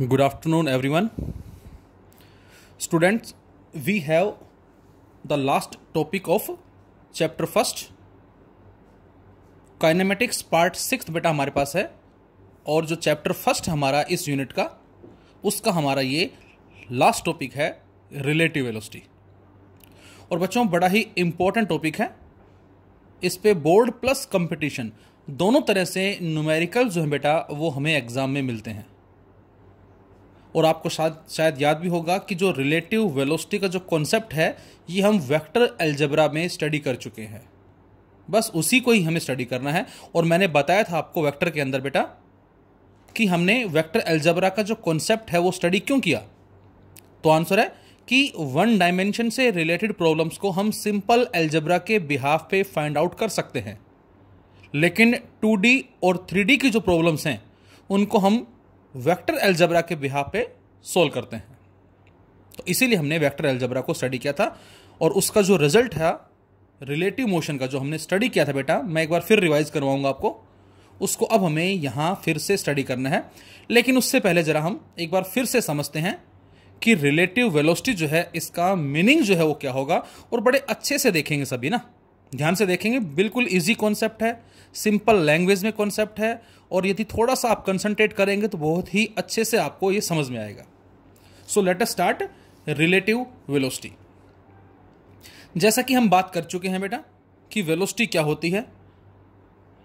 Good afternoon every one students we have the last topic of chapter first kinematics part six बेटा हमारे पास है और जो chapter first हमारा इस यूनिट का उसका हमारा ये लास्ट टॉपिक है रिलेटिव वेलोसिटी और बच्चों बड़ा ही इंपॉर्टेंट टॉपिक है इस पे बोर्ड प्लस कंपटीशन दोनों तरह से न्यूमेरिकल जो हैं बेटा वो हमें एग्जाम में मिलते हैं और आपको शायद शायद याद भी होगा कि जो रिलेटिव वेलोसिटी का जो कॉन्सेप्ट है ये हम वेक्टर एल्जबरा में स्टडी कर चुके हैं बस उसी को ही हमें स्टडी करना है और मैंने बताया था आपको वेक्टर के अंदर बेटा कि हमने वेक्टर एल्जबरा का जो कॉन्सेप्ट है वो स्टडी क्यों किया तो आंसर है कि वन डायमेंशन से रिलेटेड प्रॉब्लम्स को हम सिंपल एल्जबरा के बिहाफ पे फाइंड आउट कर सकते हैं लेकिन 2D और 3D की जो प्रॉब्लम्स हैं उनको हम वेक्टर एल्जबरा के बिहा पे सोल्व करते हैं तो इसीलिए हमने वेक्टर एल्जबरा को स्टडी किया था और उसका जो रिजल्ट है रिलेटिव मोशन का जो हमने स्टडी किया था बेटा मैं एक बार फिर रिवाइज करवाऊंगा आपको उसको अब हमें यहाँ फिर से स्टडी करना है लेकिन उससे पहले ज़रा हम एक बार फिर से समझते हैं कि रिलेटिव वेलोसिटी जो है इसका मीनिंग जो है वो क्या होगा और बड़े अच्छे से देखेंगे सभी ना ध्यान से देखेंगे बिल्कुल इजी कॉन्सेप्ट है सिंपल लैंग्वेज में कॉन्सेप्ट है और यदि थोड़ा सा आप कंसंट्रेट करेंगे तो बहुत ही अच्छे से आपको ये समझ में आएगा so let us start relative velocity जैसा कि हम बात कर चुके हैं बेटा कि वेलोसिटी क्या होती है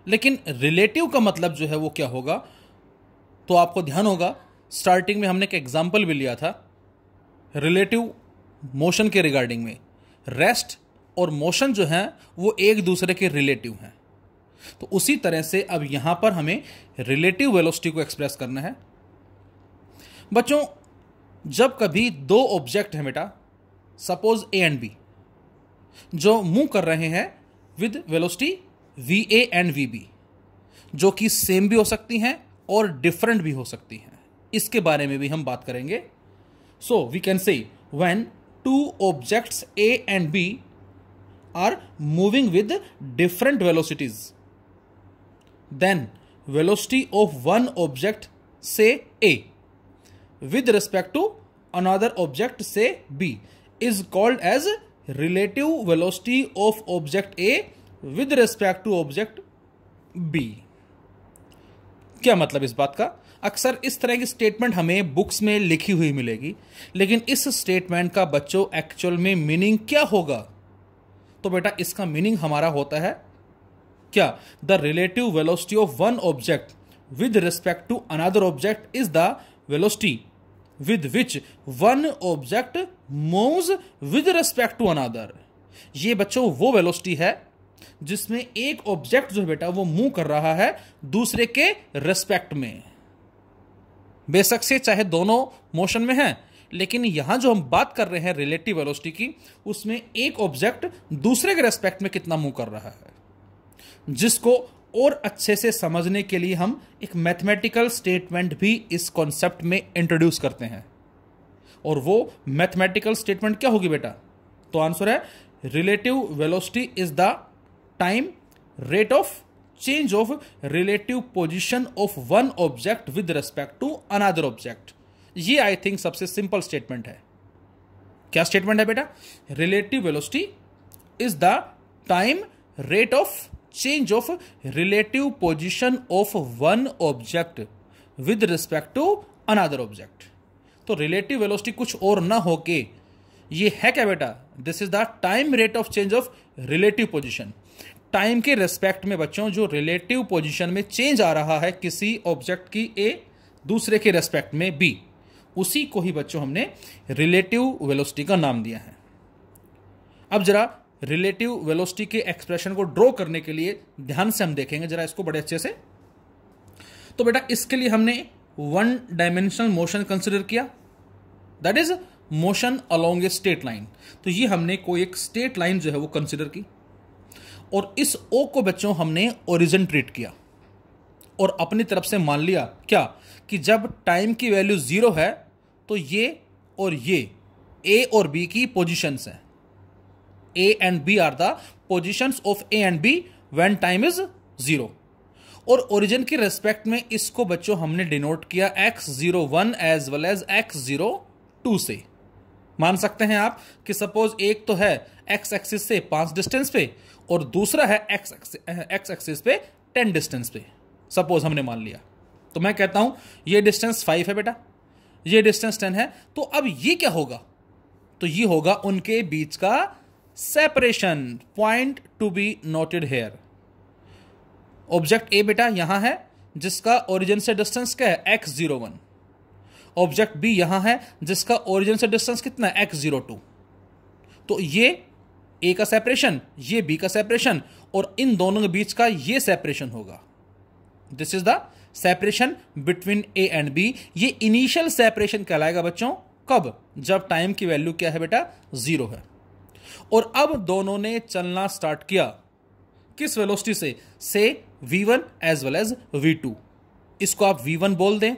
लेकिन रिलेटिव का मतलब जो है वो क्या होगा तो आपको ध्यान होगा स्टार्टिंग में हमने एक एग्जाम्पल भी लिया था रिलेटिव मोशन के रिगार्डिंग में रेस्ट और मोशन जो है वो एक दूसरे के रिलेटिव हैं तो उसी तरह से अब यहां पर हमें रिलेटिव वेलोसिटी को एक्सप्रेस करना है बच्चों जब कभी दो ऑब्जेक्ट हैं बेटा सपोज ए एंड बी जो मूव कर रहे हैं with velocity V A and V B जो कि सेम भी हो सकती हैं और डिफरेंट भी हो सकती हैं इसके बारे में भी हम बात करेंगे so we can say when two objects A and B are moving with different velocities then velocity of one object say A with respect to another object say B is called as relative velocity of object A with respect to object B क्या मतलब इस बात का अक्सर इस तरह की statement हमें बुक्स में लिखी हुई मिलेगी लेकिन इस स्टेटमेंट का बच्चों एक्चुअल में मीनिंग क्या होगा तो बेटा इसका मीनिंग हमारा होता है क्या the relative velocity of one object with respect to another object is the velocity with which one object moves with respect to another ये बच्चों वो वेलोसिटी है जिसमें एक ऑब्जेक्ट जो है बेटा वो मूव कर रहा है दूसरे के रिस्पेक्ट में बेशक से चाहे दोनों मोशन में हैं लेकिन यहां जो हम बात कर रहे हैं रिलेटिव वेलोसिटी की उसमें एक ऑब्जेक्ट दूसरे के रेस्पेक्ट में कितना मूव कर रहा है जिसको और अच्छे से समझने के लिए हम एक मैथमेटिकल स्टेटमेंट भी इस कॉन्सेप्ट में इंट्रोड्यूस करते हैं और वो मैथमेटिकल स्टेटमेंट क्या होगी बेटा तो आंसर है relative velocity is the time rate of change of relative position of one object with respect to another object ये आई थिंक सबसे सिंपल स्टेटमेंट है क्या स्टेटमेंट है बेटा relative velocity is the time rate of change of relative position of one object with respect to another object तो relative velocity कुछ और ना होके ये है क्या बेटा this is the time rate of change of relative position time के रेस्पेक्ट में बच्चों जो रिलेटिव पोजिशन में चेंज आ रहा है किसी ऑब्जेक्ट की ए दूसरे के रेस्पेक्ट में बी उसी को ही बच्चों हमने रिलेटिव वेलोसिटी का नाम दिया है अब जरा रिलेटिव वेलोसिटी के एक्सप्रेशन को ड्रॉ करने के लिए ध्यान से हम देखेंगे जरा इसको बड़े अच्छे से तो बेटा इसके लिए हमने वन डायमेंशनल मोशन कंसिडर किया that is motion along a straight line तो ये हमने कोई एक स्टेट लाइन जो है वो कंसिडर की और इस ओ को बच्चों हमने ओरिजिन ट्रीट किया और अपनी तरफ से मान लिया क्या कि जब टाइम की वैल्यू ज़ीरो है तो ये और ये ए और बी की पोजिशंस हैं A and B are the positions of A and B when time is zero और ओरिजिन के रेस्पेक्ट में इसको बच्चों हमने डिनोट किया X zero one as well as X zero two से मान सकते हैं आप कि सपोज एक तो है एक्स एक्सिस से पांच डिस्टेंस पे और दूसरा है एक्स एक्स एक्सिस पे टेन डिस्टेंस पे सपोज हमने मान लिया तो मैं कहता हूं ये डिस्टेंस फाइव है बेटा ये डिस्टेंस टेन है तो अब ये क्या होगा तो ये होगा उनके बीच का separation point to be noted here object A बेटा यहां है जिसका ओरिजिन से डिस्टेंस क्या है X zero one object B यहां है जिसका ओरिजिन से डिस्टेंस कितना है एक्स जीरो टू तो ये ए का सेपरेशन ये बी का सेपरेशन और इन दोनों के बीच का ये सेपरेशन होगा this is the separation between A and B ये इनिशियल सेपरेशन कहलाएगा बच्चों कब जब टाइम की वैल्यू क्या है बेटा जीरो है और अब दोनों ने चलना स्टार्ट किया किस वेलोसिटी से से v1 as well as to इसको आप v1 बोल दें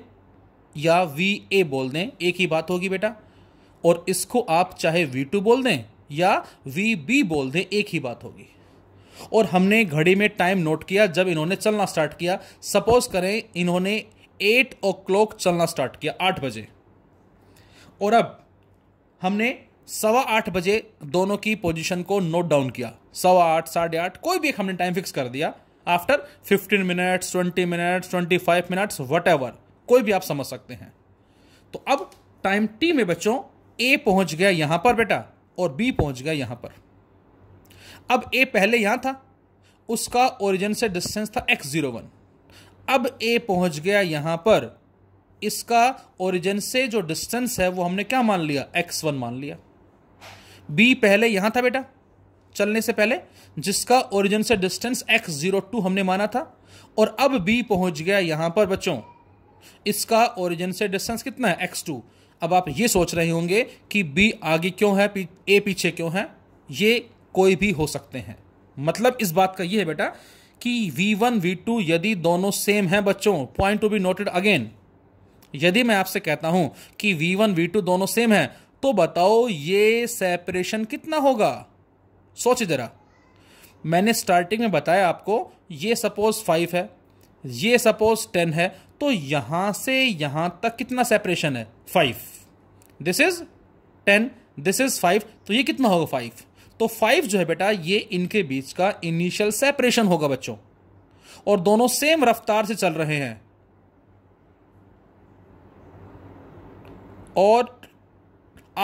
या वी ए बोल दें एक ही बात होगी बेटा और इसको आप चाहे v2 बोल दें या वी बी बोल दें एक ही बात होगी और हमने घड़ी में टाइम नोट किया जब इन्होंने चलना स्टार्ट किया सपोज करें इन्होंने एट ओ क्लॉक चलना स्टार्ट किया आठ बजे और अब हमने सवा आठ बजे दोनों की पोजीशन को नोट डाउन किया सवा आठ साढ़े आठ कोई भी एक हमने टाइम फिक्स कर दिया after fifteen minutes twenty minutes twenty five minutes what कोई भी आप समझ सकते हैं तो अब टाइम टी में बच्चों ए पहुंच गया यहां पर बेटा और बी पहुंच गया यहां पर अब ए पहले यहां था उसका ओरिजिन से डिस्टेंस था एक्स जीरो वन अब ए पहुंच गया यहां पर इसका ओरिजिन से जो डिस्टेंस है वो हमने क्या मान लिया एक्स वन मान लिया बी पहले यहां था बेटा चलने से पहले जिसका ओरिजिन से डिस्टेंस एक्स जीरो टू हमने माना था और अब बी पहुंच गया यहां पर बच्चों इसका ओरिजिन से डिस्टेंस कितना है एक्स टू अब आप ये सोच रहे होंगे कि बी आगे क्यों है ए पीछे क्यों है ये कोई भी हो सकते हैं मतलब इस बात का ये है बेटा कि v1 v2 यदि दोनों सेम हैं बच्चों point to be noted again यदि मैं आपसे कहता हूं कि v1 v2 दोनों सेम हैं तो बताओ ये सेपरेशन कितना होगा सोचिए जरा मैंने स्टार्टिंग में बताया आपको ये सपोज फाइव है ये सपोज टेन है तो यहां से यहां तक कितना सेपरेशन है five this is ten this is five तो ये कितना होगा फाइव तो फाइव जो है बेटा ये इनके बीच का इनिशियल सेपरेशन होगा बच्चों और दोनों सेम रफ्तार से चल रहे हैं और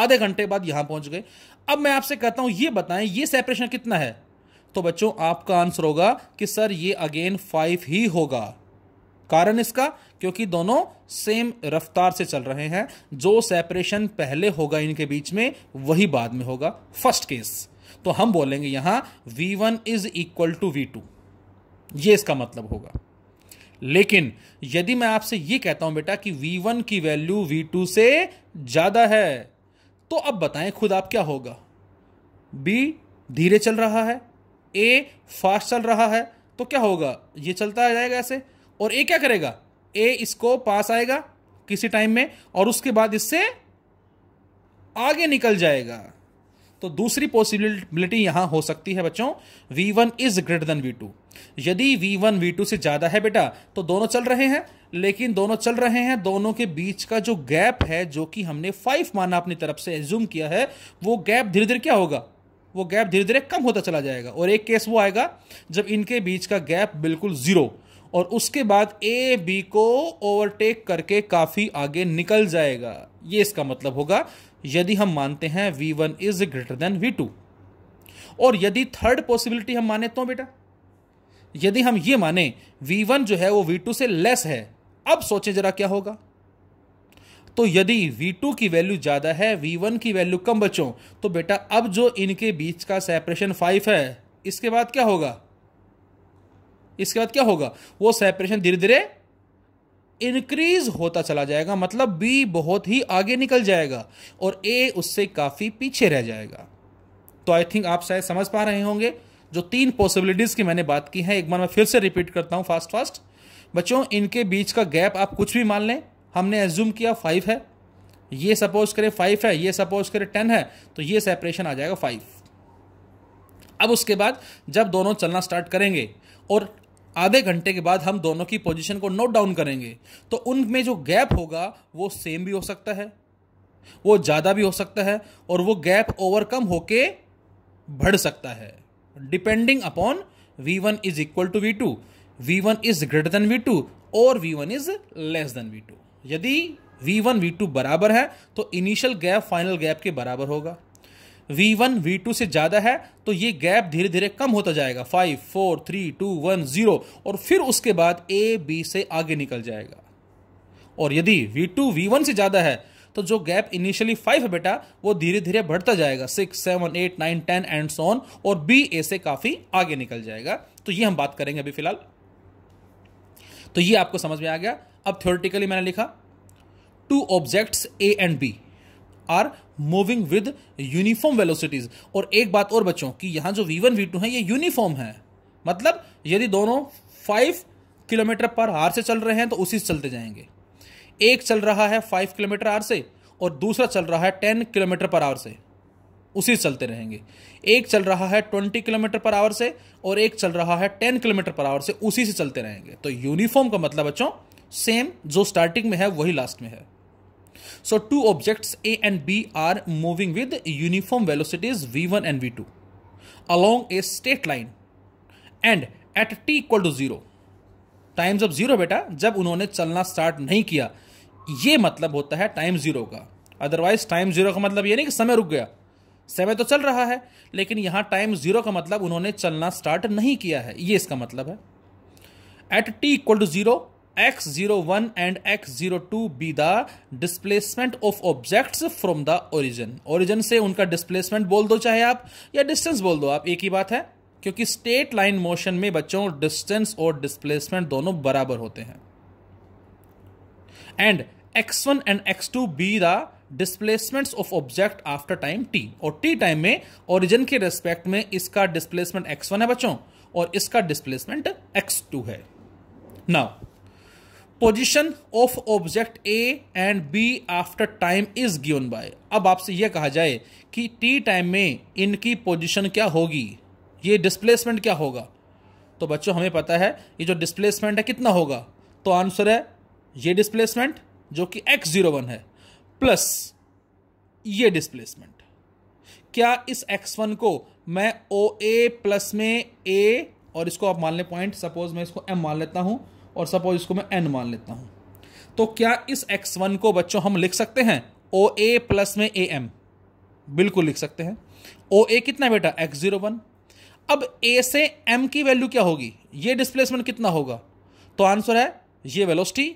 आधे घंटे बाद यहां पहुंच गए अब मैं आपसे कहता हूं ये बताएं ये सेपरेशन कितना है तो बच्चों आपका आंसर होगा कि सर ये अगेन फाइव ही होगा कारण इसका क्योंकि दोनों सेम रफ्तार से चल रहे हैं जो सेपरेशन पहले होगा इनके बीच में वही बाद में होगा फर्स्ट केस तो हम बोलेंगे यहां V one is equal to V two ये इसका मतलब होगा लेकिन यदि मैं आपसे ये कहता हूं बेटा कि v1 की वैल्यू v2 से ज्यादा है तो अब बताएं खुद आप क्या होगा b धीरे चल रहा है a फास्ट चल रहा है तो क्या होगा ये चलता जाएगा ऐसे और a क्या करेगा a इसको पास आएगा किसी टाइम में और उसके बाद इससे आगे निकल जाएगा तो दूसरी पॉसिबिलिटी यहां हो सकती है बच्चों V one is greater than V यदि V1 V2 से ज़्यादा है बेटा तो दोनों चल रहे हैं लेकिन दोनों चल रहे हैं दोनों के बीच का जो गैप है जो कि हमने फाइव माना अपनी तरफ से एज्यूम किया है वो गैप धीरे धीरे क्या होगा वो गैप धीरे धीरे कम होता चला जाएगा और एक केस वो आएगा जब इनके बीच का गैप बिल्कुल ज़ीरो और उसके बाद ए बी को ओवरटेक करके काफ़ी आगे निकल जाएगा ये इसका मतलब होगा यदि हम मानते हैं V one is greater than we two और यदि थर्ड पॉसिबिलिटी हम माने तो बेटा यदि हम ये माने वी वन जो है वो वी टू से लेस है अब सोचें जरा क्या होगा तो यदि V2 की वैल्यू ज़्यादा है V1 की वैल्यू कम बचो तो बेटा अब जो इनके बीच का सेपरेशन फाइव है इसके बाद क्या होगा इसके बाद क्या होगा वो सेपरेशन धीरे धीरे इंक्रीज होता चला जाएगा मतलब बी बहुत ही आगे निकल जाएगा और ए उससे काफ़ी पीछे रह जाएगा तो आई थिंक आप शायद समझ पा रहे होंगे जो तीन पॉसिबिलिटीज़ की मैंने बात की है एक बार मैं फिर से रिपीट करता हूँ फास्ट फास्ट बच्चों इनके बीच का गैप आप कुछ भी मान लें हमने एज्यूम किया फाइव है ये सपोज करें फाइव है ये सपोज करें टेन है तो ये सेपरेशन आ जाएगा फाइव अब उसके बाद जब दोनों चलना स्टार्ट करेंगे और आधे घंटे के बाद हम दोनों की पोजीशन को नोट डाउन करेंगे तो उनमें जो गैप होगा वो सेम भी हो सकता है वो ज़्यादा भी हो सकता है और वो गैप ओवरकम होके बढ़ सकता है depending upon V one is equal to V two V one is greater than we two और V one is less than we two यदि वी वन वी टू बराबर है तो इनिशियल गैप फाइनल गैप के बराबर होगा we one we two से ज़्यादा है तो ये गैप धीरे धीरे कम होता जाएगा five four three two one zero और फिर उसके बाद ए बी से आगे निकल जाएगा और यदि वी टू वी वन से ज़्यादा है तो जो गैप इनिशियली फाइव है बेटा वो धीरे धीरे बढ़ता जाएगा six seven eight nine ten and so on और बी ए से काफ़ी आगे निकल जाएगा तो ये हम बात करेंगे अभी फिलहाल तो ये आपको समझ में आ गया अब थ्योरेटिकली मैंने लिखा two objects A and B are moving with uniform velocities और एक बात और बच्चों कि यहां जो वी वन वी टू है ये यूनिफॉर्म है मतलब यदि दोनों फाइव किलोमीटर पर आर से चल रहे हैं तो उसी से चलते जाएंगे एक चल रहा है फाइव किलोमीटर आर से और दूसरा चल रहा है टेन किलोमीटर पर आवर से उसी से चलते रहेंगे एक चल रहा है ट्वेंटी किलोमीटर पर आवर से और एक चल रहा है टेन किलोमीटर पर आवर से उसी से चलते रहेंगे तो यूनिफॉर्म का मतलब बच्चों सेम जो स्टार्टिंग में है वही लास्ट में है So two objects A and B are moving with uniform velocities v1 and v2 along a straight line and at T equal to zero times of zero बेटा जब उन्होंने चलना स्टार्ट नहीं किया ये मतलब होता है टाइम जीरो का अदरवाइज टाइम जीरो का मतलब ये नहीं कि समय रुक गया समय तो चल रहा है लेकिन यहां टाइम जीरो का मतलब उन्होंने चलना स्टार्ट नहीं किया है ये इसका मतलब है at T equal to zero X zero one and X zero two be the displacement of object from the origin origin से उनका डिस्प्लेसमेंट बोल दो चाहे आप या डिस्टेंस बोल दो आप एक ही बात है क्योंकि स्टेट लाइन मोशन में बच्चों डिस्टेंस और डिस्प्लेसमेंट दोनों बराबर होते हैं and X one and X two be the displacement of object after time T और टी टाइम में ओरिजिन के रेस्पेक्ट में इसका डिस्प्लेसमेंट एक्स वन है बच्चों और इसका डिस्प्लेसमेंट एक्स टू है now position of object A and B after time is given by अब आपसे यह कहा जाए कि टी टाइम में इनकी पोजिशन क्या होगी ये डिस्प्लेसमेंट क्या होगा तो बच्चों हमें पता है ये जो डिस्प्लेसमेंट है कितना होगा तो आंसर है ये डिस्प्लेसमेंट जो कि एक्स जीरो वन है प्लस ये डिस्प्लेसमेंट क्या इस एक्स वन को मैं ओ ए प्लस में ए और इसको आप मान लें पॉइंट सपोज मैं इसको एम मान लेता हूं और सपोज इसको मैं एन मान लेता हूँ तो क्या इस एक्स वन को बच्चों हम लिख सकते हैं ओ ए प्लस में ए एम बिल्कुल लिख सकते हैं ओ ए कितना बेटा एक्स जीरो वन अब ए से एम की वैल्यू क्या होगी ये डिस्प्लेसमेंट कितना होगा तो आंसर है ये वेलोसिटी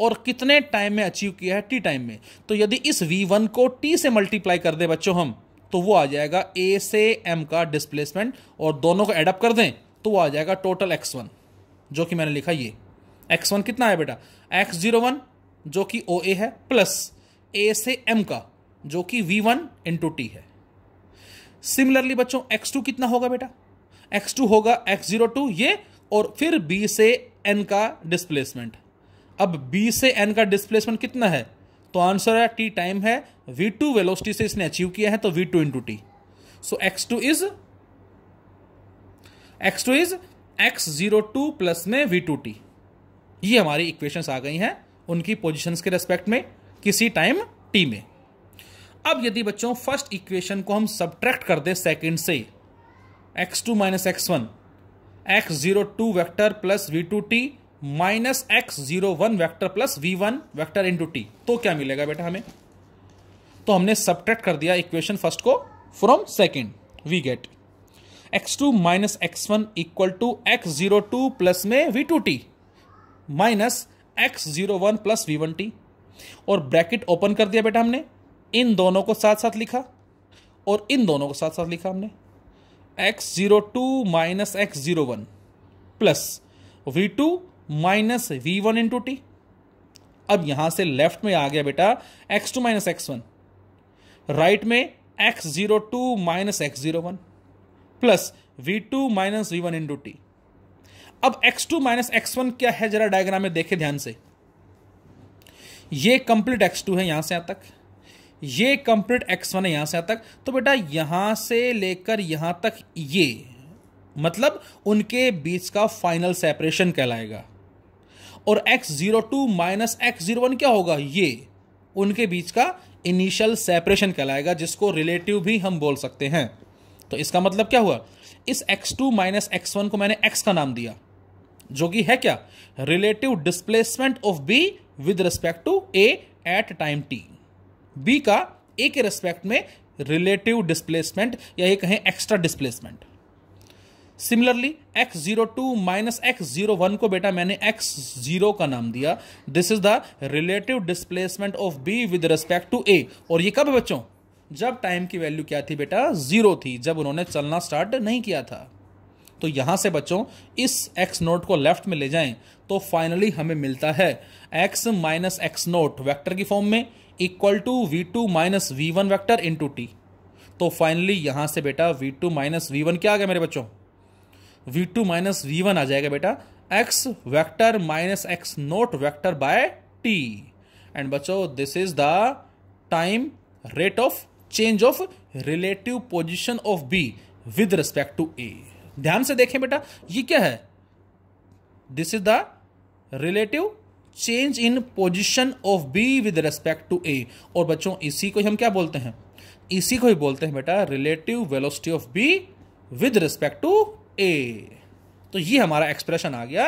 और कितने टाइम में अचीव किया है टी टाइम में तो यदि इस वी वन को टी से मल्टीप्लाई कर दें बच्चों हम तो वो आ जाएगा ए से एम का डिस्प्लेसमेंट और दोनों को एडअप कर दें तो वो आ जाएगा टोटल एक्स वन जो कि मैंने लिखा ये एक्स वन कितना है बेटा एक्स जीरो वन जो कि ओ ए है प्लस ए से एम का जो कि वी वन इंटू टी है सिमिलरली बच्चों एक्स टू कितना होगा बेटा एक्स टू होगा एक्स जीरो टू ये और फिर बी से एन का डिस्प्लेसमेंट अब बी से एन का डिस्प्लेसमेंट कितना है तो आंसर है टी टाइम है वी टू वेलोसिटी से इसने अचीव किया है तो we two into T so X two is X two is X zero two plus में वी टू टी ये हमारी इक्वेशंस आ गई हैं उनकी पोजीशंस के रेस्पेक्ट में किसी टाइम टी में अब यदि बच्चों फर्स्ट इक्वेशन को हम सब्ट्रैक्ट कर दें सेकेंड से X two minus x one X zero two vector plus V two T minus X zero one vector plus V one vector into T तो क्या मिलेगा बेटा हमें तो हमने सब्ट्रैक्ट कर दिया इक्वेशन फर्स्ट को from second we get X two minus x one equal to X zero two plus में V two T minus X zero one plus V one T और ब्रैकेट ओपन कर दिया बेटा हमने इन दोनों को साथ साथ लिखा और इन दोनों को साथ साथ लिखा हमने X zero two minus X zero one plus V two minus we one into T अब यहां से लेफ्ट में आ गया बेटा x two minus x one right में X zero two minus X zero one plus V two minus we one into T अब X two minus x one क्या है जरा डायग्राम में देखे ध्यान से ये कंप्लीट एक्स टू है यहां से यहां तक ये कंप्लीट एक्स वन है यहां से यहां तक तो बेटा यहां से लेकर यहां तक ये मतलब उनके बीच का फाइनल सेपरेशन कहलाएगा और X zero two minus X zero one क्या होगा ये उनके बीच का इनिशियल सेपरेशन कहलाएगा जिसको रिलेटिव भी हम बोल सकते हैं तो इसका मतलब क्या हुआ इस X two minus x one को मैंने एक्स का नाम दिया जो कि है क्या relative displacement of B with respect to A at time T B का ए के रिस्पेक्ट में रिलेटिव डिस्प्लेसमेंट या ये कहें extra displacement similarly X zero two minus X zero one को बेटा मैंने एक्स जीरो का नाम दिया this is the relative displacement of B with respect to A और ये कब बच्चों जब टाइम की वैल्यू क्या थी बेटा जीरो थी जब उन्होंने चलना स्टार्ट नहीं किया था तो यहां से बच्चों इस एक्स नोट को लेफ्ट में ले जाएं तो फाइनली हमें मिलता है X minus x not vector की फॉर्म में equal to V two minus we one vector into T तो फाइनली यहां से बेटा we two minus we one क्या आ गया मेरे बच्चों V two minus we one आ जाएगा बेटा X vector minus x not vector by T and बच्चों this is the time rate of change of relative position of B with respect to A ध्यान से देखें बेटा ये क्या है this is the relative change in position of B with respect to A और बच्चों इसी को हम क्या बोलते हैं इसी को ही बोलते हैं बेटा relative velocity of B with respect to A तो ये हमारा एक्सप्रेशन आ गया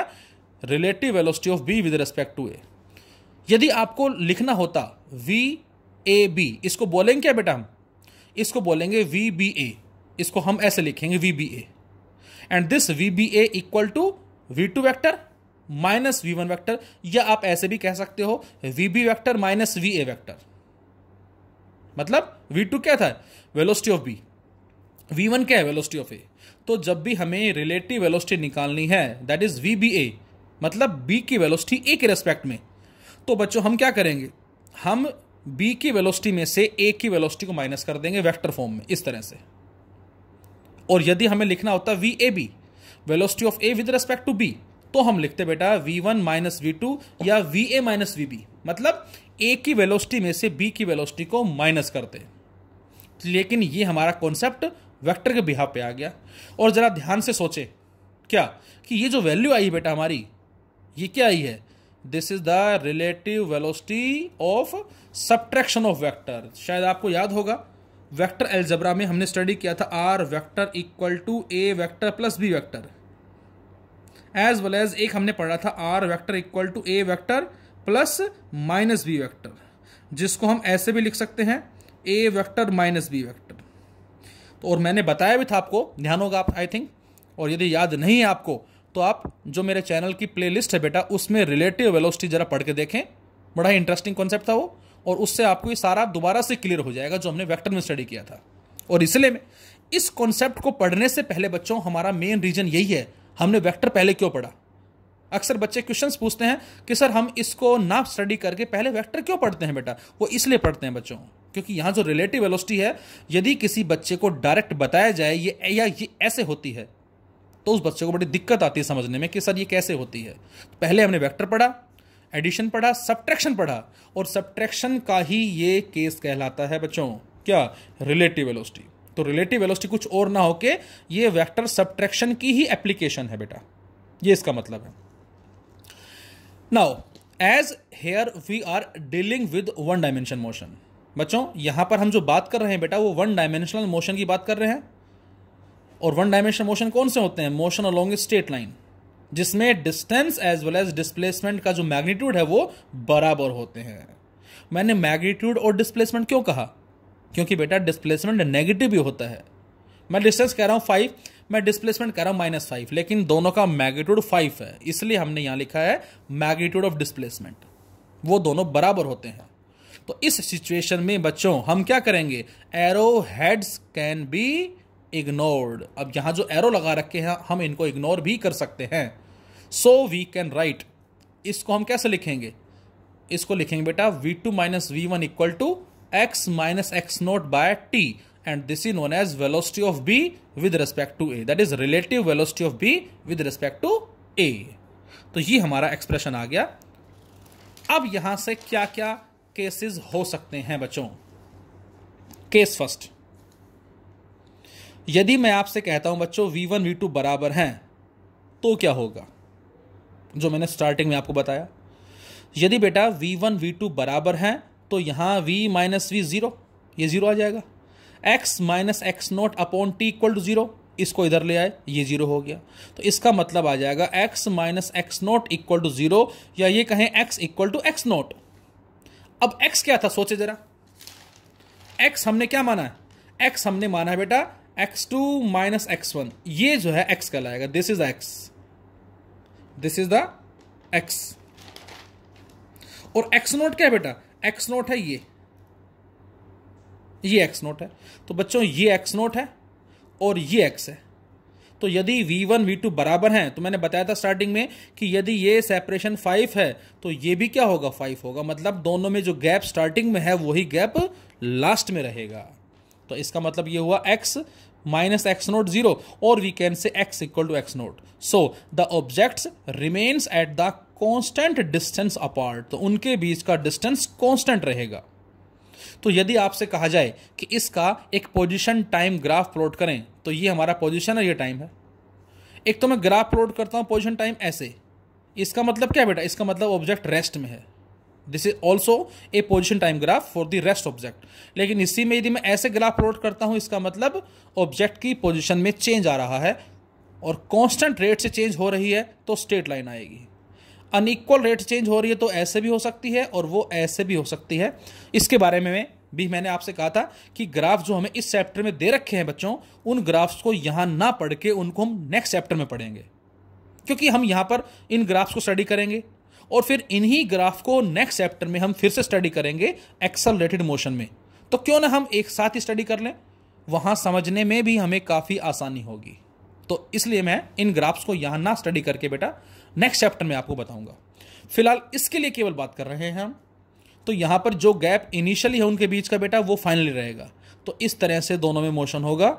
relative velocity of B with respect to A यदि आपको लिखना होता वी ए बी इसको बोलेंगे क्या बेटा हम इसको बोलेंगे वी बी ए इसको हम ऐसे लिखेंगे V B A and this V B A equal to V two vector minus we one vector या आप ऐसे भी कह सकते हो V B vector minus V A vector मतलब वी टू क्या था velocity of B V one क्या है वेलोस्टी ऑफ ए तो जब भी हमें रिलेटिव वेलोस्टी निकालनी है that is V B A मतलब बी की वेलोस्टी ए के रेस्पेक्ट में तो बच्चों हम क्या करेंगे हम बी की वेलोसिटी में से ए की वेलोसिटी को माइनस कर देंगे वेक्टर फॉर्म में इस तरह से और यदि हमें लिखना होता V A B velocity of A with respect to B तो हम लिखते बेटा we one minus V two या V A minus we B मतलब ए की वेलोसिटी में से बी की वेलोसिटी को माइनस करते लेकिन ये हमारा कॉन्सेप्ट वेक्टर के बिहाव पे आ गया और ज़रा ध्यान से सोचे क्या कि ये जो वैल्यू आई बेटा हमारी ये क्या आई है this is the relative velocity of subtraction of vector शायद आपको याद होगा वेक्टर एल्जबरा में हमने स्टडी किया था r vector equal to a vector plus b vector as well as एक हमने पढ़ा था r vector equal to a vector plus minus b vector जिसको हम ऐसे भी लिख सकते हैं a vector minus b vector तो और मैंने बताया भी था आपको ध्यान होगा आप आई थिंक और यदि याद नहीं है आपको तो आप जो मेरे चैनल की प्लेलिस्ट है बेटा उसमें रिलेटिव वेलोसिटी जरा पढ़ के देखें बड़ा ही इंटरेस्टिंग कॉन्सेप्ट था वो और उससे आपको ये सारा दोबारा से क्लियर हो जाएगा जो हमने वेक्टर में स्टडी किया था और इसलिए में इस कॉन्सेप्ट को पढ़ने से पहले बच्चों हमारा मेन रीजन यही है हमने वेक्टर पहले क्यों पढ़ा अक्सर बच्चे क्वेश्चन पूछते हैं कि सर हम इसको ना स्टडी करके पहले वेक्टर क्यों पढ़ते हैं बेटा वो इसलिए पढ़ते हैं बच्चों क्योंकि यहाँ जो रिलेटिव वेलोसिटी है यदि किसी बच्चे को डायरेक्ट बताया जाए ये या ये ऐसे होती है तो उस बच्चे को बड़ी दिक्कत आती है समझने में कि सर ये कैसे होती है पहले हमने वेक्टर पढ़ा एडिशन पढ़ा सब्ट्रैक्शन पढ़ा और सब्ट्रैक्शन का ही ये केस कहलाता है बच्चों क्या रिलेटिव वेलोसिटी तो रिलेटिव वेलोसिटी कुछ और ना होके ये वेक्टर सब्ट्रैक्शन की ही एप्लीकेशन है बेटा ये इसका मतलब है now as here we are dealing with one dimension motion बच्चों यहां पर हम जो बात कर रहे हैं बेटा वो वन डायमेंशनल मोशन की बात कर रहे हैं और वन डायमेंशनल मोशन कौन से होते हैं मोशन अलोंग स्टेट लाइन जिसमें distance as well as displacement का जो मैग्नीट्यूड है वो बराबर होते हैं मैंने मैग्नीट्यूड और डिस्प्लेसमेंट क्यों कहा क्योंकि बेटा डिस्प्लेसमेंट नेगेटिव भी होता है मैं डिस्टेंस कह रहा हूँ फाइव मैं डिस्प्लेसमेंट कह रहा हूँ माइनस फाइव लेकिन दोनों का मैग्नीट्यूड फाइव है इसलिए हमने यहाँ लिखा है मैग्नीट्यूड ऑफ डिस्प्लेसमेंट वो दोनों बराबर होते हैं तो इस सिचुएशन में बच्चों हम क्या करेंगे arrow heads can be ignored अब यहाँ जो एरो लगा रखे हैं हम इनको इग्नोर भी कर सकते हैं सो वी कैन राइट इसको हम कैसे लिखेंगे इसको लिखेंगे बेटा we two minus we one equal to x minus x naught by T and this is known as velocity of b with respect to a that is relative velocity of b with respect to a तो ये हमारा expression आ गया अब यहां से क्या क्या केसेस हो सकते हैं बच्चों केस फर्स्ट यदि मैं आपसे कहता हूं बच्चों v1 v2 बराबर हैं तो क्या होगा जो मैंने स्टार्टिंग में आपको बताया यदि बेटा वी वन वी टू बराबर हैं तो यहाँ वी माइनस वी ज़ीरो ये ज़ीरो आ जाएगा x minus x naught upon t equal to zero इसको इधर ले आए ये ज़ीरो हो गया तो इसका मतलब आ जाएगा x minus x naught equal to zero या ये कहें x equal to x naught अब एक्स क्या था सोचे ज़रा एक्स हमने क्या माना है एक्स हमने माना है बेटा x two minus x one ये जो है एक्स कहलाएगा this is x this is the x और एक्स नोट क्या है बेटा एक्स नोट है ये ये एक्स नोट है तो बच्चों ये एक्स नोट है और ये एक्स है तो यदि v1 v2 बराबर हैं तो मैंने बताया था स्टार्टिंग में कि यदि ये सेपरेशन फाइव है तो ये भी क्या होगा फाइव होगा मतलब दोनों में जो गैप स्टार्टिंग में है वही गैप लास्ट में रहेगा तो इसका मतलब ये हुआ x minus x naught zero और we can say x equal to x naught so the objects remains at the constant distance apart तो उनके बीच का डिस्टेंस कॉन्स्टेंट रहेगा तो यदि आपसे कहा जाए कि इसका एक पोजीशन टाइम ग्राफ प्लॉट करें तो ये हमारा पोजीशन है ये टाइम है एक तो मैं ग्राफ प्लॉट करता हूँ पोजीशन टाइम ऐसे इसका मतलब क्या बेटा इसका मतलब ऑब्जेक्ट रेस्ट में है this is also a position time graph for the rest object लेकिन इसी में यदि मैं ऐसे ग्राफ प्लॉट करता हूँ इसका मतलब ऑब्जेक्ट की पोजिशन में चेंज आ रहा है और कॉन्स्टेंट रेट से चेंज हो रही है तो स्ट्रेट लाइन आएगी अनइक्वल रेट चेंज हो रही है तो ऐसे भी हो सकती है और वो ऐसे भी हो सकती है इसके बारे में मैं भी मैंने आपसे कहा था कि ग्राफ जो हमें इस चैप्टर में दे रखे हैं बच्चों उन ग्राफ्स को यहाँ ना पढ़ के उनको हम नेक्स्ट चैप्टर में पढ़ेंगे क्योंकि हम यहाँ पर इन ग्राफ्स को स्टडी करेंगे और फिर इन्हीं ग्राफ को नेक्स्ट चैप्टर में हम फिर से स्टडी करेंगे एक्सलरेटेड मोशन में तो क्यों ना हम एक साथ ही स्टडी कर लें वहां समझने में भी हमें काफ़ी आसानी होगी तो इसलिए मैं इन ग्राफ्स को यहां ना स्टडी करके बेटा नेक्स्ट चैप्टर में आपको बताऊंगा फिलहाल इसके लिए केवल बात कर रहे हैं हम तो यहां पर जो गैप इनिशियली है उनके बीच का बेटा वो फाइनली रहेगा तो इस तरह से दोनों में मोशन होगा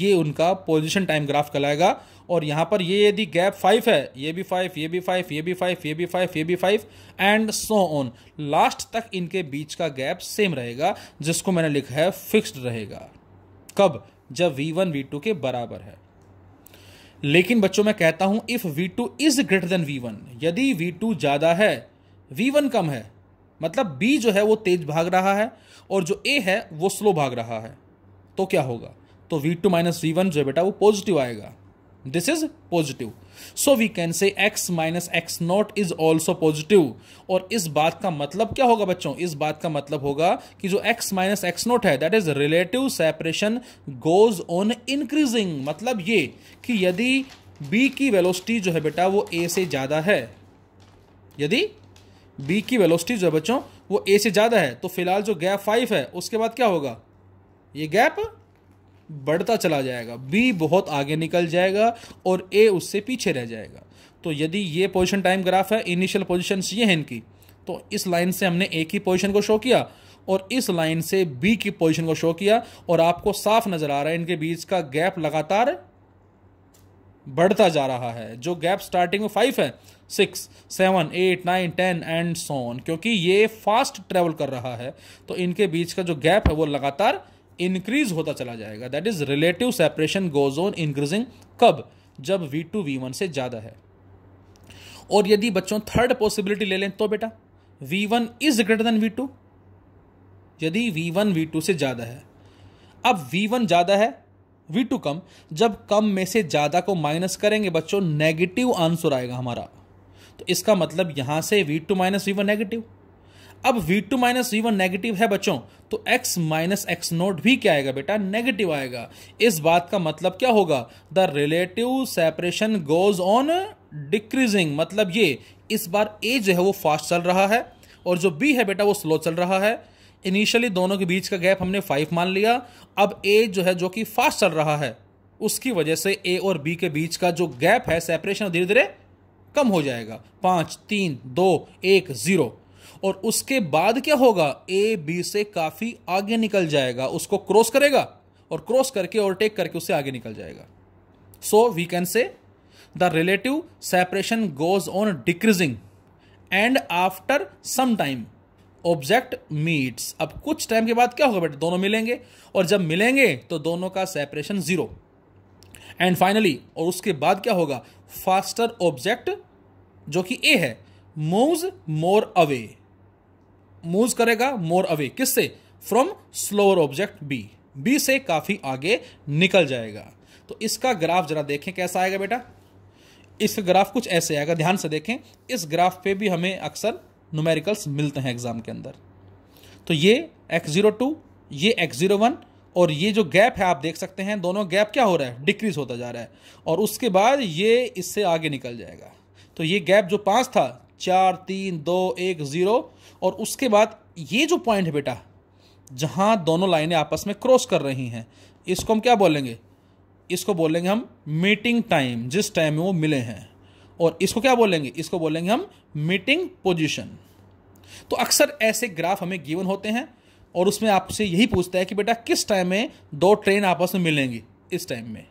ये उनका पोजिशन टाइम ग्राफ कहलाएगा और यहाँ पर ये यदि गैप फाइव है ये भी फाइव ये भी फाइव ये भी फाइव ये भी फाइव ये भी five and so on last तक इनके बीच का गैप सेम रहेगा जिसको मैंने लिखा है फिक्स्ड रहेगा कब जब वी वन वी टू के बराबर है लेकिन बच्चों मैं कहता हूं if v two is greater than v one यदि वी टू ज़्यादा है वी वन कम है मतलब बी जो है वो तेज भाग रहा है और जो ए है वो स्लो भाग रहा है तो क्या होगा तो we two minus we one जो है बेटा वो पॉजिटिव आएगा this is positive so we can say x minus x naught is also positive और इस बात का मतलब क्या होगा बच्चों इस बात का मतलब होगा कि जो x माइनस एक्स नॉट है that is relative separation goes on increasing. मतलब ये कि यदि b की वेलोसिटी जो है बेटा वो a से ज़्यादा है यदि b की वेलोसिटी जो है बच्चों वो a से ज़्यादा है तो फिलहाल जो गैप फाइव है उसके बाद क्या होगा ये गैप बढ़ता चला जाएगा बी बहुत आगे निकल जाएगा और ए उससे पीछे रह जाएगा तो यदि ये पोजिशन टाइम ग्राफ है इनिशियल पोजिशन ये हैं इनकी तो इस लाइन से हमने ए की पोजिशन को शो किया और इस लाइन से बी की पोजिशन को शो किया और आपको साफ नज़र आ रहा है इनके बीच का गैप लगातार बढ़ता जा रहा है जो गैप स्टार्टिंग में फाइव है six seven eight nine ten and so on क्योंकि ये फास्ट ट्रेवल कर रहा है तो इनके बीच का जो गैप है वो लगातार इंक्रीज होता चला जाएगा that is relative separation goes on increasing कब जब वी टू वी वन से ज़्यादा है और यदि बच्चों थर्ड पॉसिबिलिटी ले लें तो बेटा we one is greater than we two यदि वी वन वी टू से ज़्यादा है अब वी वन ज़्यादा है वी टू कम जब कम में से ज़्यादा को माइनस करेंगे बच्चों नेगेटिव आंसर आएगा हमारा तो इसका मतलब यहां से v two minus we one negative अब v2 to minus we negative है बच्चों तो x माइनस एक्स नोट भी क्या आएगा बेटा नेगेटिव आएगा इस बात का मतलब क्या होगा the relative separation goes on decreasing मतलब ये इस बार ए जो है वो फास्ट चल रहा है और जो बी है बेटा वो स्लो चल रहा है इनिशियली दोनों के बीच का गैप हमने फाइव मान लिया अब ए जो है जो कि फास्ट चल रहा है उसकी वजह से ए और बी के बीच का जो गैप है सेपरेशन धीरे धीरे कम हो जाएगा पांच तीन दो एक जीरो और उसके बाद क्या होगा ए बी से काफ़ी आगे निकल जाएगा उसको क्रॉस करेगा और क्रॉस करके ओवरटेक करके उससे आगे निकल जाएगा so we can say the relative separation goes on decreasing and after some time object meets अब कुछ टाइम के बाद क्या होगा बेटे दोनों मिलेंगे और जब मिलेंगे तो दोनों का सेपरेशन जीरो एंड फाइनली और उसके बाद क्या होगा फास्टर ऑब्जेक्ट जो कि ए है मूव्स मोर अवे मूव करेगा मोर अवे किससे from slower object b b से काफ़ी आगे निकल जाएगा तो इसका ग्राफ जरा देखें कैसा आएगा बेटा इस ग्राफ कुछ ऐसे आएगा ध्यान से देखें इस ग्राफ पे भी हमें अक्सर नुमेरिकल्स मिलते हैं एग्जाम के अंदर तो ये एक्स जीरो टू ये एक्स जीरो वन और ये जो गैप है आप देख सकते हैं दोनों गैप क्या हो रहा है डिक्रीज होता जा रहा है और उसके बाद ये इससे आगे निकल जाएगा तो ये गैप जो पांच था चार तीन दो एक ज़ीरो और उसके बाद ये जो पॉइंट है बेटा जहाँ दोनों लाइनें आपस में क्रॉस कर रही हैं इसको हम क्या बोलेंगे इसको बोलेंगे हम मीटिंग टाइम जिस टाइम में वो मिले हैं और इसको क्या बोलेंगे इसको बोलेंगे हम मीटिंग पोजिशन तो अक्सर ऐसे ग्राफ हमें गिवन होते हैं और उसमें आपसे यही पूछता है कि बेटा किस टाइम में दो ट्रेन आपस में मिलेंगी इस टाइम में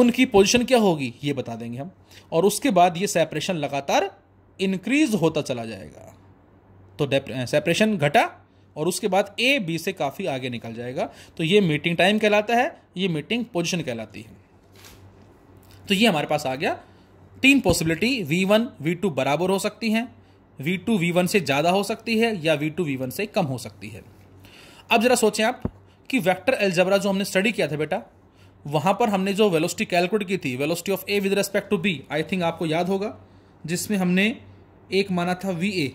उनकी पोजीशन क्या होगी ये बता देंगे हम और उसके बाद ये सेपरेशन लगातार इंक्रीज होता चला जाएगा तो सेपरेशन घटा और उसके बाद ए बी से काफ़ी आगे निकल जाएगा तो ये मीटिंग टाइम कहलाता है ये मीटिंग पोजिशन कहलाती है तो ये हमारे पास आ गया तीन possibility v one we two बराबर हो सकती हैं वी टू वी वन से ज़्यादा हो सकती है या वी टू वी वन से कम हो सकती है अब ज़रा सोचें आप कि वेक्टर एल्जबरा जो हमने स्टडी किया था बेटा वहाँ पर हमने जो वेलोसिटी कैलकुलेट की थी velocity of A with respect to b I think आपको याद होगा जिसमें हमने एक माना था वी ए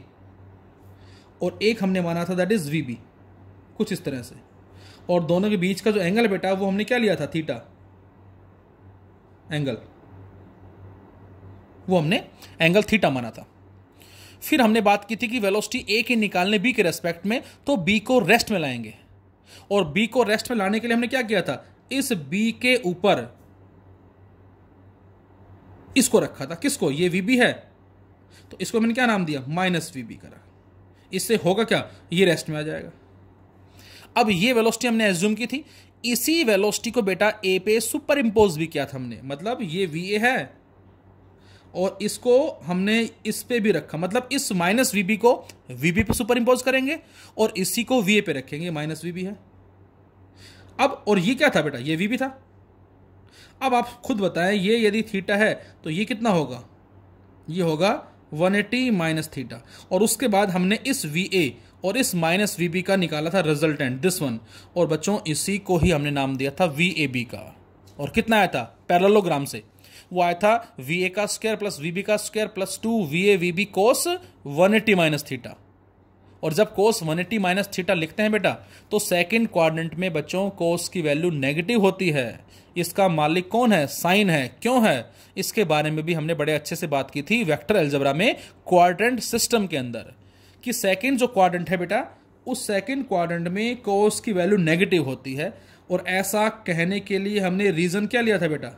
और एक हमने माना था दैट इज़ वी बी कुछ इस तरह से और दोनों के बीच का जो एंगल बेटा वो हमने क्या लिया था थीटा एंगल वो हमने एंगल थीटा माना था फिर हमने बात की थी कि वेलोसिटी ए के निकालने बी के रेस्पेक्ट में तो बी को रेस्ट में लाएंगे और बी को रेस्ट में लाने के लिए हमने क्या किया था इस बी के ऊपर इसको रखा था किसको ये वीबी है तो इसको मैंने क्या नाम दिया माइनस वीबी करा इससे होगा क्या ये रेस्ट में आ जाएगा अब ये वेलोसिटी हमने एज्यूम की थी इसी वेलोसिटी को बेटा ए पे सुपर इम्पोज भी किया था हमने मतलब ये वी ए है और इसको हमने इस पे भी रखा मतलब इस माइनस वी बी को वी बी पे सुपर इम्पोज करेंगे और इसी को वी ए पे रखेंगे माइनस वी बी है अब और ये क्या था बेटा ये वी बी था अब आप खुद बताएं ये यदि थीटा है तो ये कितना होगा ये होगा 180 माइनस थीटा और उसके बाद हमने इस वी ए और इस माइनस वी बी का निकाला था रिजल्टेंट दिस वन और बच्चों इसी को ही हमने नाम दिया था वी ए बी का और कितना आया था पैरलोग्राम से वो आया था वी ए का स्क्वायर प्लस वी बी का square plus two v a v b cos one eighty minus theta और जब कोस 180 एट्टी माइनस थीटा लिखते हैं बेटा तो सेकंड क्वाड्रेंट में बच्चों कोस की वैल्यू नेगेटिव होती है इसका मालिक कौन है साइन है क्यों है इसके बारे में भी हमने बड़े अच्छे से बात की थी वेक्टर एल्जबरा में क्वाड्रेंट सिस्टम के अंदर कि सेकंड जो क्वाड्रेंट है बेटा उस सेकंड क्वाड्रेंट में कोस की वैल्यू नेगेटिव होती है और ऐसा कहने के लिए हमने रीजन क्या लिया था बेटा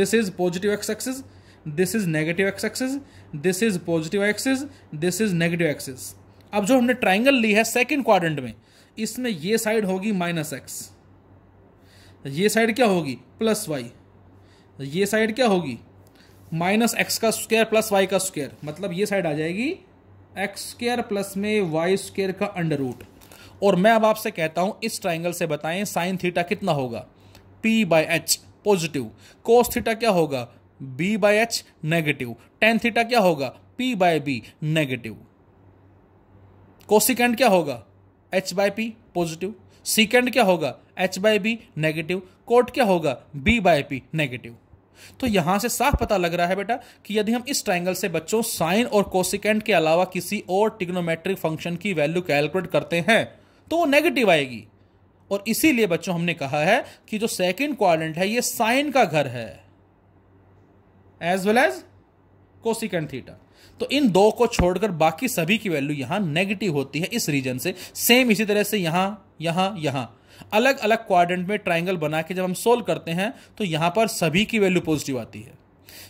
this is positive x axis this is negative x axis this is positive axis this is negative axis अब जो हमने ट्राइंगल ली है सेकेंड क्वारंट में इसमें ये साइड होगी माइनस एक्स ये साइड क्या होगी प्लस वाई ये साइड क्या होगी माइनस एक्स का स्क्वायर प्लस वाई का स्क्वायर मतलब ये साइड आ जाएगी एक्स स्क्वायर प्लस में वाई स्क्वायर का अंडर रूट और मैं अब आपसे कहता हूं इस ट्राइंगल से बताएं साइन थीटा कितना होगा p by h positive cos theta क्या होगा b by h negative tan theta क्या होगा p by b negative cosecant क्या होगा h by p positive secant क्या होगा h by b negative cot क्या होगा बी बाय पी नेगेटिव तो यहां से साफ पता लग रहा है बेटा कि यदि हम इस ट्रायंगल से बच्चों साइन और कोसिकेंड के अलावा किसी और टिग्नोमेट्रिक फंक्शन की वैल्यू कैलकुलेट करते हैं तो वो नेगेटिव आएगी और इसीलिए बच्चों हमने कहा है कि जो सेकेंड क्वाड्रेंट है ये साइन का घर है as well as cosecant theta तो इन दो को छोड़कर बाकी सभी की वैल्यू यहां नेगेटिव होती है इस रीजन से सेम इसी तरह से यहां यहां यहां अलग अलग क्वाड्रेंट में ट्राइंगल बना के जब हम सोल्व करते हैं तो यहां पर सभी की वैल्यू पॉजिटिव आती है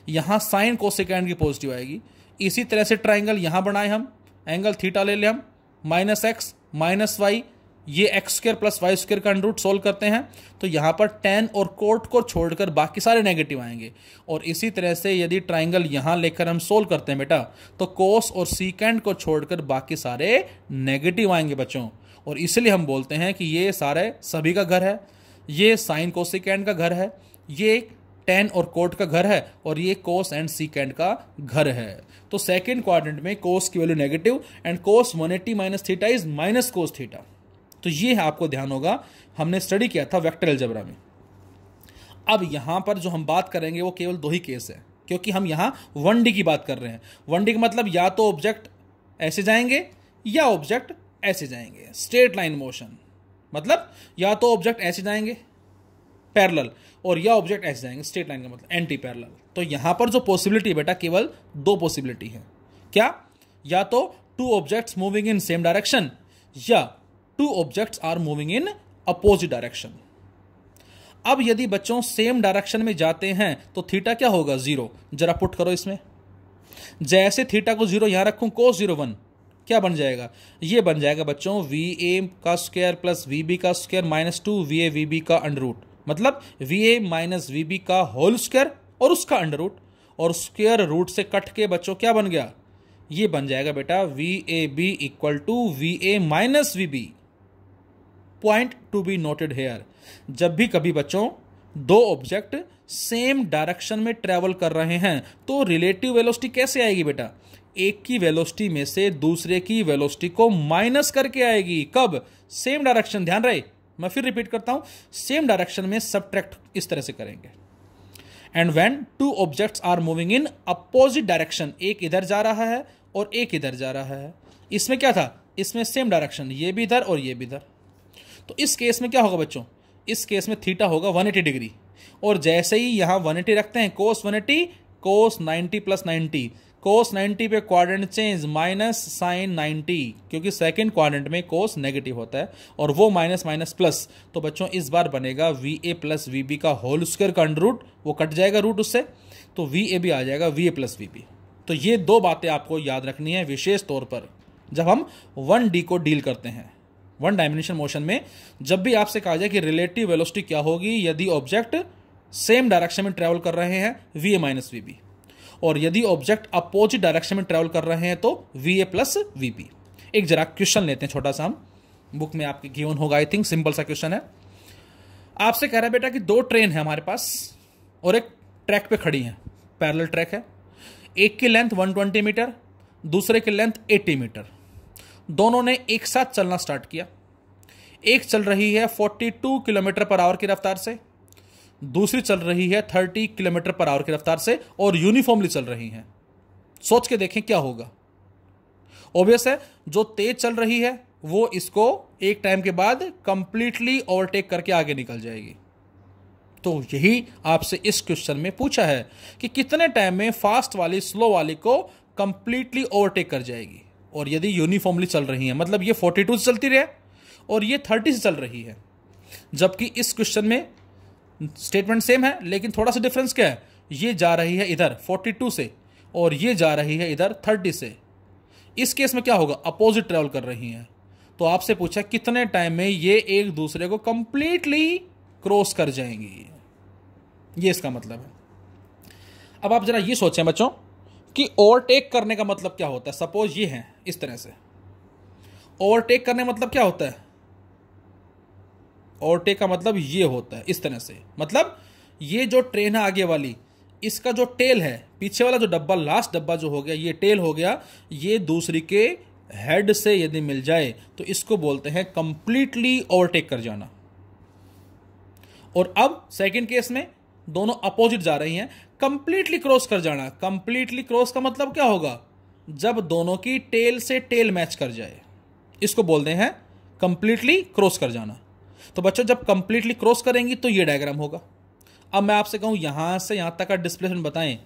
यहां साइन कोसिकेंड की पॉजिटिव आएगी इसी तरह से ट्राइंगल यहां बनाए हम एंगल थीटा ले लें हम माइनस एक्स माइनस वाई ये x square plus y square का अंडरूट सोल्व करते हैं तो यहाँ पर टेन और कोट को छोड़कर बाकी सारे नेगेटिव आएंगे और इसी तरह से यदि ट्राइंगल यहाँ लेकर हम सोल्व करते हैं बेटा तो कोस और सीकेंड को छोड़कर बाकी सारे नेगेटिव आएंगे बच्चों और इसलिए हम बोलते हैं कि ये सारे सभी का घर है ये साइन कोसिकेंड का घर है ये टेन और कोट का घर है और ये कोस एंड सीकेंड का घर है तो सेकेंड क्वार में कोस की value negative and cos one eighty minus theta is minus cos theta तो ये है आपको ध्यान होगा हमने स्टडी किया था वेक्टर एल्जबरा में अब यहाँ पर जो हम बात करेंगे वो केवल दो ही केस है क्योंकि हम यहाँ वन डी की बात कर रहे हैं वन डी का मतलब या तो ऑब्जेक्ट ऐसे जाएंगे या ऑब्जेक्ट ऐसे जाएंगे स्ट्रेट लाइन मोशन मतलब या तो ऑब्जेक्ट ऐसे जाएंगे पैरेलल और या ऑब्जेक्ट ऐसे जाएंगे स्ट्रेट लाइन का मतलब एंटी पैरेलल तो यहाँ पर जो पॉसिबिलिटी बेटा केवल दो पॉसिबिलिटी है क्या या तो two objects moving in same direction या two objects are moving in opposite direction अब यदि बच्चों सेम डायरेक्शन में जाते हैं तो थीटा क्या होगा जीरो जरा पुट करो इसमें जैसे थीटा को जीरो यहां रखूं को जीरो वन क्या बन जाएगा ये बन जाएगा बच्चों वी ए का स्क्वायर प्लस वी बी का square minus two v a v b का अंडर रूट मतलब v A minus we b का होल स्क्वायर और उसका अंडर रूट और स्क्वायर रूट से कट के बच्चों क्या बन गया ये बन जाएगा बेटा v A b equal to v A minus we b point to be noted here जब भी कभी बच्चों दो ऑब्जेक्ट सेम डायरेक्शन में ट्रेवल कर रहे हैं तो रिलेटिव वेलोसिटी कैसे आएगी बेटा एक की वेलोसिटी में से दूसरे की वेलोसिटी को माइनस करके आएगी कब सेम डायरेक्शन ध्यान रहे मैं फिर रिपीट करता हूं सेम डायरेक्शन में सब इस तरह से करेंगे and when two object are moving in opposite direction एक इधर जा रहा है और एक इधर जा रहा है इसमें क्या था इसमें सेम डायरेक्शन ये भी इधर और ये भी इधर तो इस केस में क्या होगा बच्चों इस केस में थीटा होगा वन डिग्री और जैसे ही यहाँ वन रखते हैं cos one eighty cos ninety plus ninety cos 90 पे क्वाड्रेंट चेंज माइनस साइन 90 क्योंकि सेकेंड क्वाड्रेंट में कोस नेगेटिव होता है और वो माइनस माइनस प्लस तो बच्चों इस बार बनेगा v a plus v b का होल स्क्वेयर का अंडर रूट वो कट जाएगा रूट उससे तो वी ए भी आ जाएगा v a plus v b तो ये दो बातें आपको याद रखनी है विशेष तौर पर जब हम वन डी को डील करते हैं वन डायमेंशन मोशन में जब भी आपसे कहा जाए कि रिलेटिव वेलोसिटी क्या होगी यदि ऑब्जेक्ट सेम डायरेक्शन में ट्रेवल कर रहे हैं v A minus we b और यदि ऑब्जेक्ट अपोजिट डायरेक्शन में ट्रेवल कर रहे हैं तो v a plus v b एक जरा क्वेश्चन लेते हैं छोटा सा हम बुक में आपके गिवन होगा आई थिंक सिंपल सा क्वेश्चन है आपसे कह रहा है बेटा कि दो ट्रेन है हमारे पास और एक ट्रैक पे खड़ी है पैरेलल ट्रैक है एक की लेंथ 120 मीटर दूसरे की लेंथ 80 मीटर दोनों ने एक साथ चलना स्टार्ट किया एक चल रही है 42 किलोमीटर पर आवर की रफ्तार से दूसरी चल रही है 30 किलोमीटर पर आवर की रफ्तार से और यूनिफॉर्मली चल रही हैं सोच के देखें क्या होगा ऑब्वियस है जो तेज चल रही है वो इसको एक टाइम के बाद कंप्लीटली ओवरटेक करके आगे निकल जाएगी तो यही आपसे इस क्वेश्चन में पूछा है कि कितने टाइम में फास्ट वाली स्लो वाली को कंप्लीटली ओवरटेक कर जाएगी और यदि यूनिफॉर्मली चल रही हैं मतलब ये फोर्टी टू से चलती रहे और ये थर्टी से चल रही है जबकि इस क्वेश्चन में स्टेटमेंट सेम है लेकिन थोड़ा सा डिफरेंस क्या है ये जा रही है इधर फोर्टी टू से और ये जा रही है इधर थर्टी से इस केस में क्या होगा अपोजिट ट्रेवल कर रही हैं तो आपसे पूछा कितने टाइम में ये एक दूसरे को कंप्लीटली क्रॉस कर जाएंगी ये इसका मतलब है अब आप जरा ये सोचें बच्चों कि ओवरटेक करने का मतलब क्या होता है सपोज ये है इस तरह से ओवरटेक करने का मतलब क्या होता है ओवरटेक का मतलब ये होता है इस तरह से मतलब ये जो ट्रेन है आगे वाली इसका जो टेल है पीछे वाला जो डब्बा लास्ट डब्बा जो हो गया ये टेल हो गया ये दूसरी के हेड से यदि मिल जाए तो इसको बोलते हैं कंप्लीटली ओवरटेक कर जाना और अब सेकंड केस में दोनों अपोजिट जा रही हैं कंप्लीटली क्रॉस कर जाना कंप्लीटली क्रॉस का मतलब क्या होगा जब दोनों की टेल से टेल मैच कर जाए इसको बोलते हैं कंप्लीटली क्रॉस कर जाना तो बच्चों जब कंप्लीटली क्रॉस करेंगी तो ये डायग्राम होगा अब मैं आपसे कहूँ यहाँ से यहाँ तक का डिस्प्लेसमेंट बताएं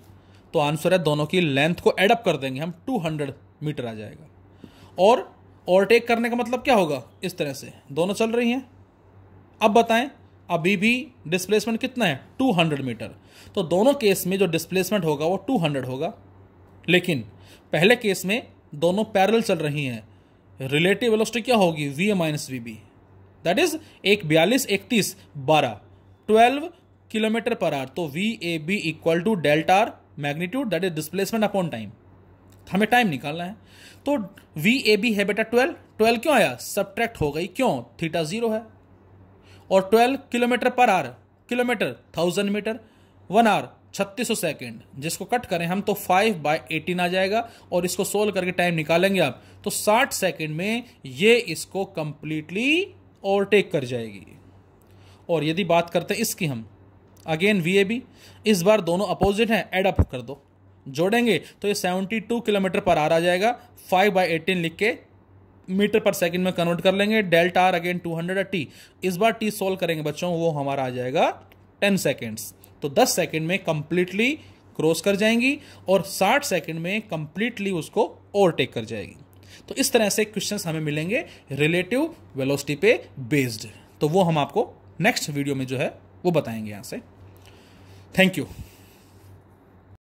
तो आंसर है दोनों की लेंथ को एडअप कर देंगे हम 200 मीटर आ जाएगा और ओवरटेक करने का मतलब क्या होगा इस तरह से दोनों चल रही हैं अब बताएं अभी भी डिस्प्लेसमेंट कितना है 200 मीटर तो दोनों केस में जो डिस्प्लेसमेंट होगा वो 200 होगा लेकिन पहले केस में दोनों पैरल चल रही हैं रिलेटिव वेलोसिटी क्या होगी v A minus we b that is एक बयालीस इकतीस बारह ट्वेल्व किलोमीटर पर आर तो v A b equal to delta r magnitude that is displacement upon time हमें टाइम निकालना है तो वी ए बी है बेटा ट्वेल्व ट्वेल्व क्यों आया सब्ट्रैक्ट हो गई क्यों थीटा जीरो है और 12 kilometer per hour kilometer thousand meter one hour छत्तीस सौ सेकेंड जिसको कट करें हम तो फाइव बाई एटीन आ जाएगा और इसको सोल्व करके टाइम निकालेंगे आप तो साठ सेकेंड में ये इसको कंप्लीटली ओवरटेक कर जाएगी और यदि बात करते हैं इसकी हम अगेन वी ए बी इस बार दोनों अपोजिट हैं एडअप कर दो जोड़ेंगे तो ये 72 किलोमीटर पर आर आ जाएगा 5 बाय एटीन लिख के मीटर पर सेकंड में कन्वर्ट कर लेंगे delta r again 200 hundred t इस बार टी सोल्व करेंगे बच्चों वो हमारा आ जाएगा 10 सेकेंड्स तो 10 सेकेंड में कंप्लीटली क्रॉस कर जाएंगी और 60 सेकेंड में कंप्लीटली उसको ओवरटेक कर जाएगी तो इस तरह से क्वेश्चंस हमें मिलेंगे रिलेटिव वेलोसिटी पे बेस्ड तो वो हम आपको नेक्स्ट वीडियो में जो है वो बताएंगे यहां से थैंक यू